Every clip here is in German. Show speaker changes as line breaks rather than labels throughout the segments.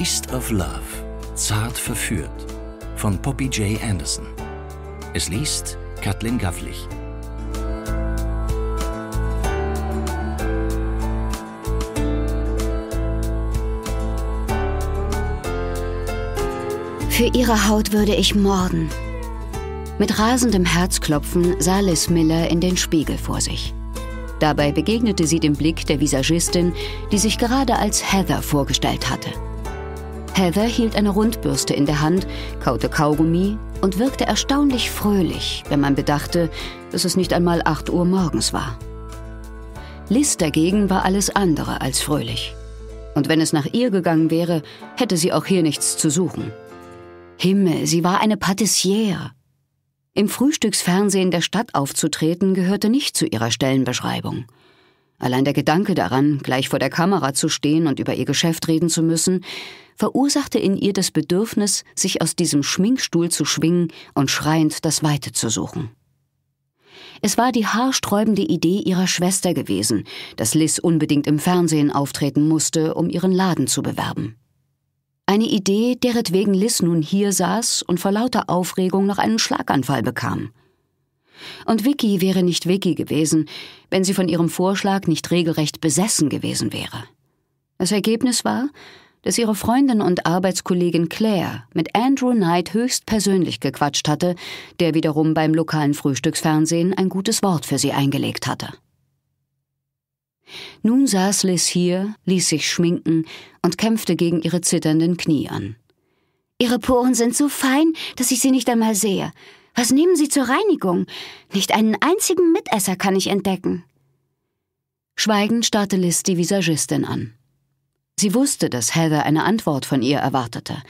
Taste of Love, Zart verführt, von Poppy J. Anderson. Es liest Kathleen Gafflich. Für ihre Haut würde ich morden. Mit rasendem Herzklopfen sah Liz Miller in den Spiegel vor sich. Dabei begegnete sie dem Blick der Visagistin, die sich gerade als Heather vorgestellt hatte. Heather hielt eine Rundbürste in der Hand, kaute Kaugummi und wirkte erstaunlich fröhlich, wenn man bedachte, dass es nicht einmal 8 Uhr morgens war. Liz dagegen war alles andere als fröhlich. Und wenn es nach ihr gegangen wäre, hätte sie auch hier nichts zu suchen. Himmel, sie war eine Patissiere. Im Frühstücksfernsehen der Stadt aufzutreten gehörte nicht zu ihrer Stellenbeschreibung. Allein der Gedanke daran, gleich vor der Kamera zu stehen und über ihr Geschäft reden zu müssen, verursachte in ihr das Bedürfnis, sich aus diesem Schminkstuhl zu schwingen und schreiend das Weite zu suchen. Es war die haarsträubende Idee ihrer Schwester gewesen, dass Liz unbedingt im Fernsehen auftreten musste, um ihren Laden zu bewerben. Eine Idee, deretwegen Liz nun hier saß und vor lauter Aufregung noch einen Schlaganfall bekam. Und Vicky wäre nicht Vicky gewesen, wenn sie von ihrem Vorschlag nicht regelrecht besessen gewesen wäre. Das Ergebnis war, dass ihre Freundin und Arbeitskollegin Claire mit Andrew Knight höchstpersönlich gequatscht hatte, der wiederum beim lokalen Frühstücksfernsehen ein gutes Wort für sie eingelegt hatte. Nun saß Liz hier, ließ sich schminken und kämpfte gegen ihre zitternden Knie an. Ihre Poren sind so fein, dass ich sie nicht einmal sehe. Was nehmen Sie zur Reinigung? Nicht einen einzigen Mitesser kann ich entdecken. Schweigend starrte Liz die Visagistin an. Sie wusste, dass Heather eine Antwort von ihr erwartete,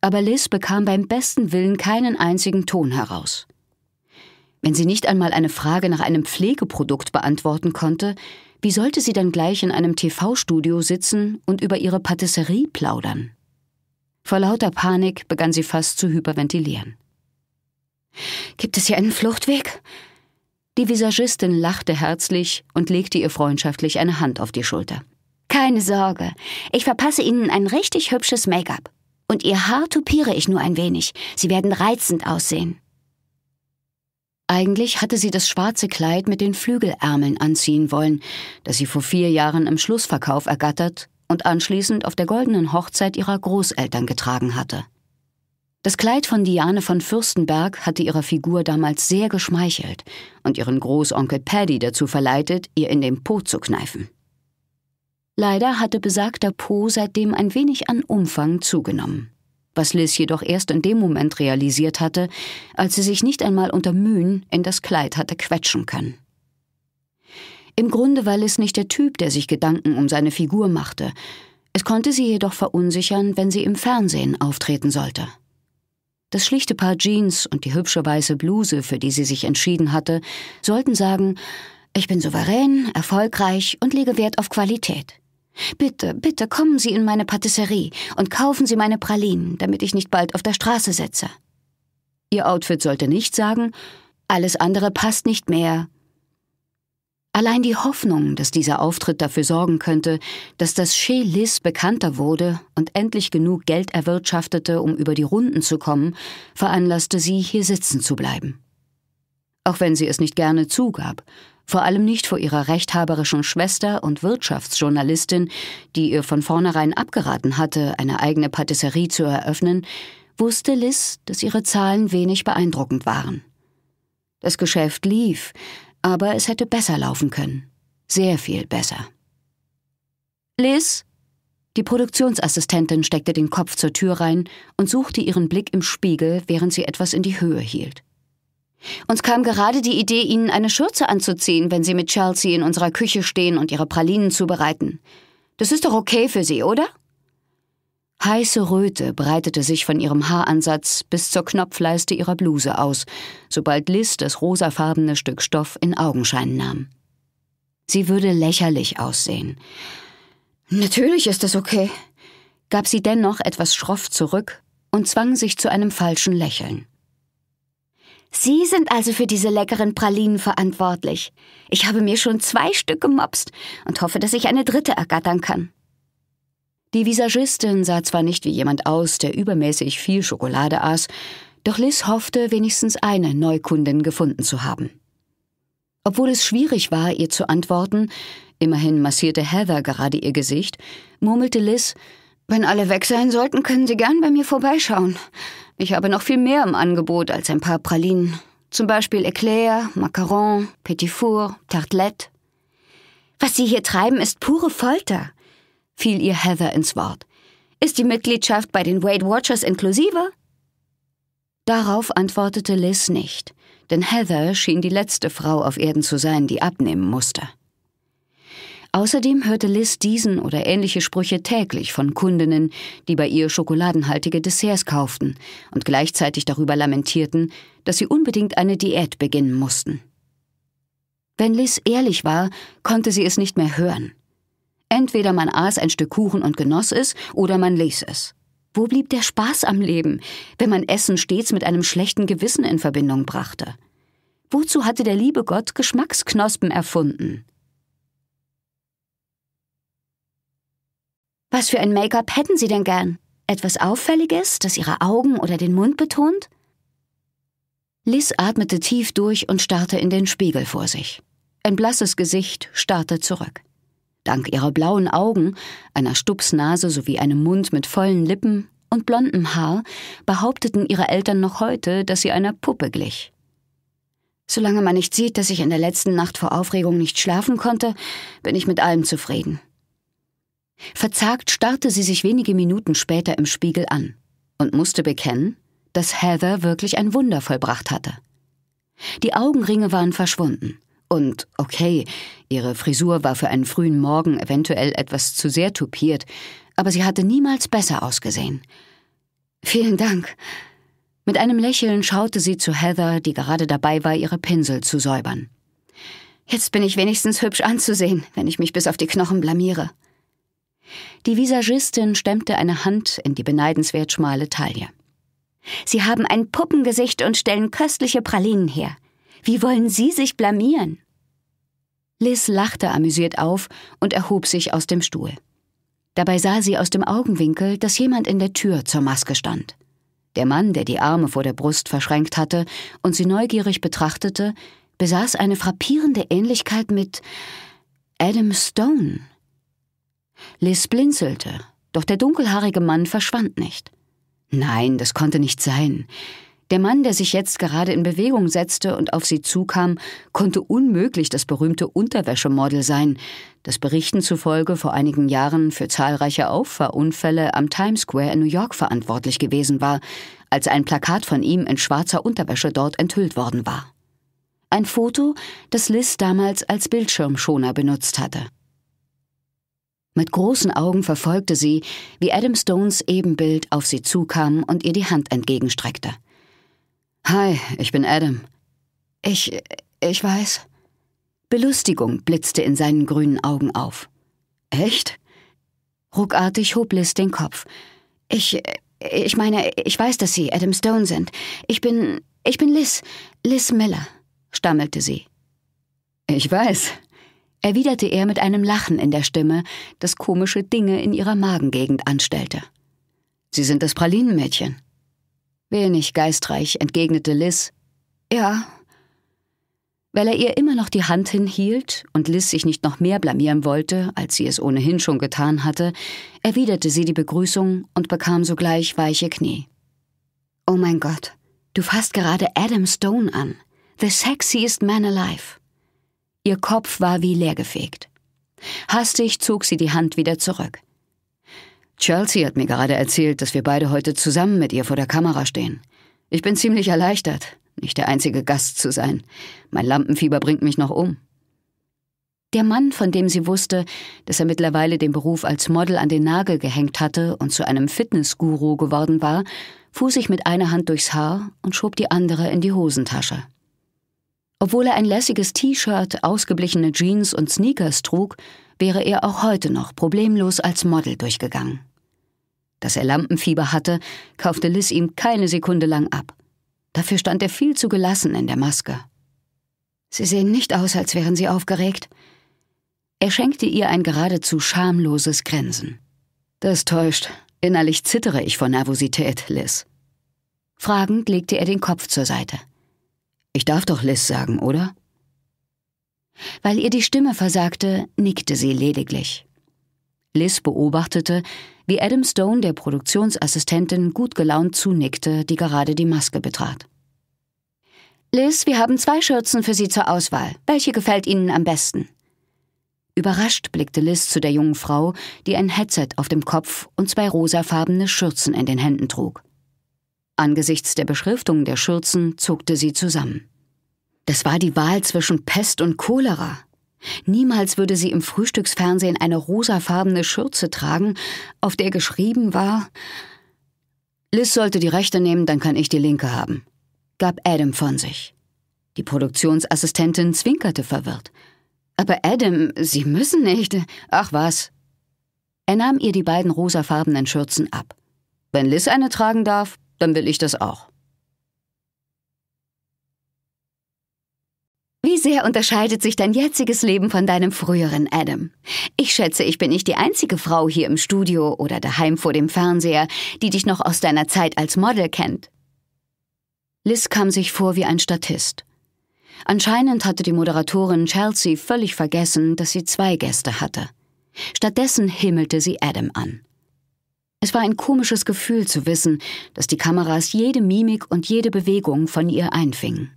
aber Liz bekam beim besten Willen keinen einzigen Ton heraus. Wenn sie nicht einmal eine Frage nach einem Pflegeprodukt beantworten konnte, wie sollte sie dann gleich in einem TV-Studio sitzen und über ihre Patisserie plaudern? Vor lauter Panik begann sie fast zu hyperventilieren. Gibt es hier einen Fluchtweg? Die Visagistin lachte herzlich und legte ihr freundschaftlich eine Hand auf die Schulter. Keine Sorge, ich verpasse Ihnen ein richtig hübsches Make-up. Und Ihr Haar tupiere ich nur ein wenig. Sie werden reizend aussehen. Eigentlich hatte sie das schwarze Kleid mit den Flügelärmeln anziehen wollen, das sie vor vier Jahren im Schlussverkauf ergattert und anschließend auf der goldenen Hochzeit ihrer Großeltern getragen hatte. Das Kleid von Diane von Fürstenberg hatte ihrer Figur damals sehr geschmeichelt und ihren Großonkel Paddy dazu verleitet, ihr in den Po zu kneifen. Leider hatte besagter Po seitdem ein wenig an Umfang zugenommen, was Liz jedoch erst in dem Moment realisiert hatte, als sie sich nicht einmal unter Mühen in das Kleid hatte quetschen können. Im Grunde war Liz nicht der Typ, der sich Gedanken um seine Figur machte. Es konnte sie jedoch verunsichern, wenn sie im Fernsehen auftreten sollte. Das schlichte Paar Jeans und die hübsche weiße Bluse, für die sie sich entschieden hatte, sollten sagen, ich bin souverän, erfolgreich und lege Wert auf Qualität. Bitte, bitte kommen Sie in meine Patisserie und kaufen Sie meine Pralinen, damit ich nicht bald auf der Straße setze. Ihr Outfit sollte nicht sagen, alles andere passt nicht mehr, Allein die Hoffnung, dass dieser Auftritt dafür sorgen könnte, dass das Chez Liz bekannter wurde und endlich genug Geld erwirtschaftete, um über die Runden zu kommen, veranlasste sie, hier sitzen zu bleiben. Auch wenn sie es nicht gerne zugab, vor allem nicht vor ihrer rechthaberischen Schwester und Wirtschaftsjournalistin, die ihr von vornherein abgeraten hatte, eine eigene Patisserie zu eröffnen, wusste Liz, dass ihre Zahlen wenig beeindruckend waren. Das Geschäft lief, aber es hätte besser laufen können. Sehr viel besser. Liz? Die Produktionsassistentin steckte den Kopf zur Tür rein und suchte ihren Blick im Spiegel, während sie etwas in die Höhe hielt. Uns kam gerade die Idee, Ihnen eine Schürze anzuziehen, wenn Sie mit Chelsea in unserer Küche stehen und Ihre Pralinen zubereiten. Das ist doch okay für Sie, oder? Heiße Röte breitete sich von ihrem Haaransatz bis zur Knopfleiste ihrer Bluse aus, sobald Liz das rosafarbene Stück Stoff in Augenschein nahm. Sie würde lächerlich aussehen. Natürlich ist das okay, gab sie dennoch etwas schroff zurück und zwang sich zu einem falschen Lächeln. Sie sind also für diese leckeren Pralinen verantwortlich. Ich habe mir schon zwei Stück gemopst und hoffe, dass ich eine dritte ergattern kann. Die Visagistin sah zwar nicht wie jemand aus, der übermäßig viel Schokolade aß, doch Liz hoffte, wenigstens eine Neukundin gefunden zu haben. Obwohl es schwierig war, ihr zu antworten, immerhin massierte Heather gerade ihr Gesicht, murmelte Liz, wenn alle weg sein sollten, können Sie gern bei mir vorbeischauen. Ich habe noch viel mehr im Angebot als ein paar Pralinen. Zum Beispiel Eclair, Macaron, Petit Four, Tartelette. Was Sie hier treiben, ist pure Folter fiel ihr Heather ins Wort. Ist die Mitgliedschaft bei den Weight Watchers inklusive? Darauf antwortete Liz nicht, denn Heather schien die letzte Frau auf Erden zu sein, die abnehmen musste. Außerdem hörte Liz diesen oder ähnliche Sprüche täglich von Kundinnen, die bei ihr schokoladenhaltige Desserts kauften und gleichzeitig darüber lamentierten, dass sie unbedingt eine Diät beginnen mussten. Wenn Liz ehrlich war, konnte sie es nicht mehr hören. Entweder man aß ein Stück Kuchen und genoss es, oder man ließ es. Wo blieb der Spaß am Leben, wenn man Essen stets mit einem schlechten Gewissen in Verbindung brachte? Wozu hatte der liebe Gott Geschmacksknospen erfunden? Was für ein Make-up hätten Sie denn gern? Etwas Auffälliges, das Ihre Augen oder den Mund betont? Liz atmete tief durch und starrte in den Spiegel vor sich. Ein blasses Gesicht starrte zurück. Dank ihrer blauen Augen, einer Stupsnase sowie einem Mund mit vollen Lippen und blondem Haar behaupteten ihre Eltern noch heute, dass sie einer Puppe glich. Solange man nicht sieht, dass ich in der letzten Nacht vor Aufregung nicht schlafen konnte, bin ich mit allem zufrieden. Verzagt starrte sie sich wenige Minuten später im Spiegel an und musste bekennen, dass Heather wirklich ein Wunder vollbracht hatte. Die Augenringe waren verschwunden und okay, ihre Frisur war für einen frühen Morgen eventuell etwas zu sehr toupiert, aber sie hatte niemals besser ausgesehen. Vielen Dank. Mit einem Lächeln schaute sie zu Heather, die gerade dabei war, ihre Pinsel zu säubern. Jetzt bin ich wenigstens hübsch anzusehen, wenn ich mich bis auf die Knochen blamiere. Die Visagistin stemmte eine Hand in die beneidenswert schmale Taille. Sie haben ein Puppengesicht und stellen köstliche Pralinen her. Wie wollen Sie sich blamieren? Liz lachte amüsiert auf und erhob sich aus dem Stuhl. Dabei sah sie aus dem Augenwinkel, dass jemand in der Tür zur Maske stand. Der Mann, der die Arme vor der Brust verschränkt hatte und sie neugierig betrachtete, besaß eine frappierende Ähnlichkeit mit Adam Stone. Liz blinzelte, doch der dunkelhaarige Mann verschwand nicht. Nein, das konnte nicht sein. Der Mann, der sich jetzt gerade in Bewegung setzte und auf sie zukam, konnte unmöglich das berühmte Unterwäschemodel sein, das Berichten zufolge vor einigen Jahren für zahlreiche Auffahrunfälle am Times Square in New York verantwortlich gewesen war, als ein Plakat von ihm in schwarzer Unterwäsche dort enthüllt worden war. Ein Foto, das Liz damals als Bildschirmschoner benutzt hatte. Mit großen Augen verfolgte sie, wie Adam Stones Ebenbild auf sie zukam und ihr die Hand entgegenstreckte. Hi, ich bin Adam. Ich. ich weiß. Belustigung blitzte in seinen grünen Augen auf. Echt? Ruckartig hob Liz den Kopf. Ich. ich meine, ich weiß, dass Sie Adam Stone sind. Ich bin. ich bin Liz. Liz Miller, stammelte sie. Ich weiß, erwiderte er mit einem Lachen in der Stimme, das komische Dinge in ihrer Magengegend anstellte. Sie sind das Pralinenmädchen. Wenig geistreich entgegnete Liz. Ja. Weil er ihr immer noch die Hand hinhielt und Liz sich nicht noch mehr blamieren wollte, als sie es ohnehin schon getan hatte, erwiderte sie die Begrüßung und bekam sogleich weiche Knie. Oh mein Gott, du fasst gerade Adam Stone an. The sexiest man alive. Ihr Kopf war wie leergefegt. Hastig zog sie die Hand wieder zurück. Chelsea hat mir gerade erzählt, dass wir beide heute zusammen mit ihr vor der Kamera stehen. Ich bin ziemlich erleichtert, nicht der einzige Gast zu sein. Mein Lampenfieber bringt mich noch um. Der Mann, von dem sie wusste, dass er mittlerweile den Beruf als Model an den Nagel gehängt hatte und zu einem Fitnessguru geworden war, fuhr sich mit einer Hand durchs Haar und schob die andere in die Hosentasche. Obwohl er ein lässiges T-Shirt, ausgeblichene Jeans und Sneakers trug, wäre er auch heute noch problemlos als Model durchgegangen. Dass er Lampenfieber hatte, kaufte Liz ihm keine Sekunde lang ab. Dafür stand er viel zu gelassen in der Maske. Sie sehen nicht aus, als wären Sie aufgeregt. Er schenkte ihr ein geradezu schamloses Grinsen. Das täuscht. Innerlich zittere ich vor Nervosität, Liz. Fragend legte er den Kopf zur Seite. Ich darf doch Liz sagen, oder? Weil ihr die Stimme versagte, nickte sie lediglich. Liz beobachtete, wie Adam Stone der Produktionsassistentin gut gelaunt zunickte, die gerade die Maske betrat. Liz, wir haben zwei Schürzen für Sie zur Auswahl. Welche gefällt Ihnen am besten? Überrascht blickte Liz zu der jungen Frau, die ein Headset auf dem Kopf und zwei rosafarbene Schürzen in den Händen trug. Angesichts der Beschriftung der Schürzen zuckte sie zusammen. Das war die Wahl zwischen Pest und Cholera. Niemals würde sie im Frühstücksfernsehen eine rosafarbene Schürze tragen, auf der geschrieben war Liz sollte die rechte nehmen, dann kann ich die linke haben, gab Adam von sich. Die Produktionsassistentin zwinkerte verwirrt. Aber Adam, Sie müssen nicht. Ach was. Er nahm ihr die beiden rosafarbenen Schürzen ab. Wenn Liz eine tragen darf, dann will ich das auch. Wie sehr unterscheidet sich dein jetziges Leben von deinem früheren, Adam? Ich schätze, ich bin nicht die einzige Frau hier im Studio oder daheim vor dem Fernseher, die dich noch aus deiner Zeit als Model kennt. Liz kam sich vor wie ein Statist. Anscheinend hatte die Moderatorin Chelsea völlig vergessen, dass sie zwei Gäste hatte. Stattdessen himmelte sie Adam an. Es war ein komisches Gefühl zu wissen, dass die Kameras jede Mimik und jede Bewegung von ihr einfingen.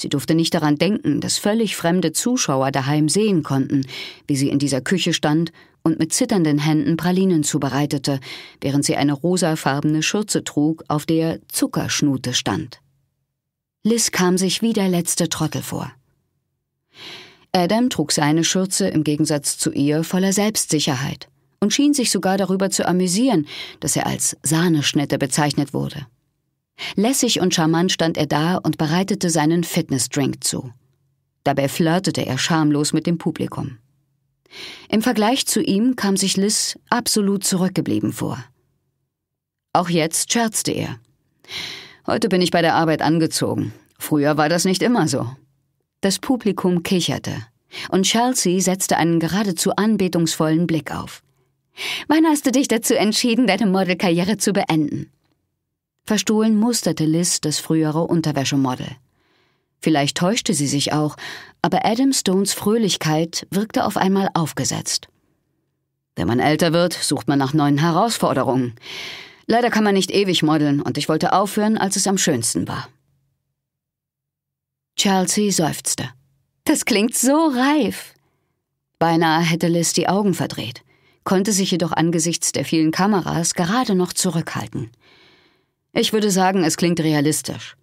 Sie durfte nicht daran denken, dass völlig fremde Zuschauer daheim sehen konnten, wie sie in dieser Küche stand und mit zitternden Händen Pralinen zubereitete, während sie eine rosafarbene Schürze trug, auf der Zuckerschnute stand. Liz kam sich wie der letzte Trottel vor. Adam trug seine Schürze im Gegensatz zu ihr voller Selbstsicherheit und schien sich sogar darüber zu amüsieren, dass er als Sahneschnitte bezeichnet wurde. Lässig und charmant stand er da und bereitete seinen Fitnessdrink zu. Dabei flirtete er schamlos mit dem Publikum. Im Vergleich zu ihm kam sich Liz absolut zurückgeblieben vor. Auch jetzt scherzte er. Heute bin ich bei der Arbeit angezogen. Früher war das nicht immer so. Das Publikum kicherte, und Chelsea setzte einen geradezu anbetungsvollen Blick auf. Wann hast du dich dazu entschieden, deine Modelkarriere zu beenden? Verstohlen musterte Liz das frühere Unterwäschemodel. Vielleicht täuschte sie sich auch, aber Adam Stones Fröhlichkeit wirkte auf einmal aufgesetzt. Wenn man älter wird, sucht man nach neuen Herausforderungen. Leider kann man nicht ewig modeln und ich wollte aufhören, als es am schönsten war. Chelsea seufzte. Das klingt so reif. Beinahe hätte Liz die Augen verdreht, konnte sich jedoch angesichts der vielen Kameras gerade noch zurückhalten. Ich würde sagen, es klingt realistisch.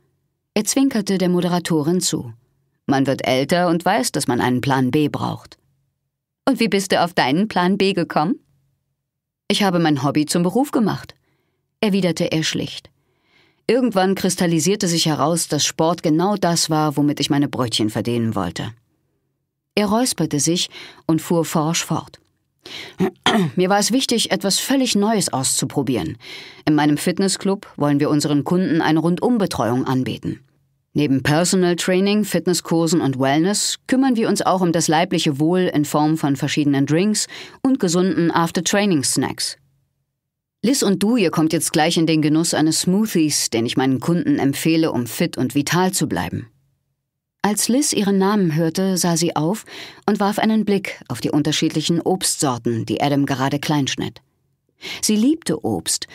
Er zwinkerte der Moderatorin zu. Man wird älter und weiß, dass man einen Plan B braucht. Und wie bist du auf deinen Plan B gekommen? Ich habe mein Hobby zum Beruf gemacht, erwiderte er schlicht. Irgendwann kristallisierte sich heraus, dass Sport genau das war, womit ich meine Brötchen verdienen wollte. Er räusperte sich und fuhr forsch fort. Mir war es wichtig, etwas völlig Neues auszuprobieren. In meinem Fitnessclub wollen wir unseren Kunden eine Rundumbetreuung anbieten. Neben Personal Training, Fitnesskursen und Wellness kümmern wir uns auch um das leibliche Wohl in Form von verschiedenen Drinks und gesunden After-Training-Snacks. Liz und du, ihr kommt jetzt gleich in den Genuss eines Smoothies, den ich meinen Kunden empfehle, um fit und vital zu bleiben. Als Liz ihren Namen hörte, sah sie auf und warf einen Blick auf die unterschiedlichen Obstsorten, die Adam gerade kleinschnitt. Sie liebte Obst,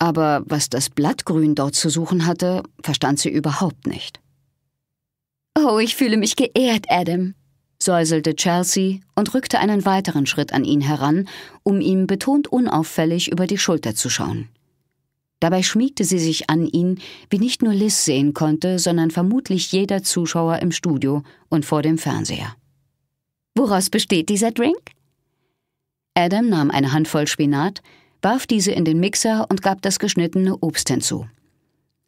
aber was das Blattgrün dort zu suchen hatte, verstand sie überhaupt nicht. Oh, ich fühle mich geehrt, Adam, säuselte Chelsea und rückte einen weiteren Schritt an ihn heran, um ihm betont unauffällig über die Schulter zu schauen. Dabei schmiegte sie sich an ihn, wie nicht nur Liz sehen konnte, sondern vermutlich jeder Zuschauer im Studio und vor dem Fernseher. Woraus besteht dieser Drink? Adam nahm eine Handvoll Spinat, warf diese in den Mixer und gab das geschnittene Obst hinzu.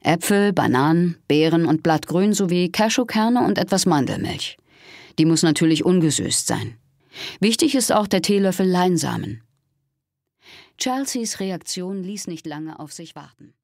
Äpfel, Bananen, Beeren und Blattgrün sowie Cashewkerne und etwas Mandelmilch. Die muss natürlich ungesüßt sein. Wichtig ist auch der Teelöffel Leinsamen. Chelseas Reaktion ließ nicht lange auf sich warten.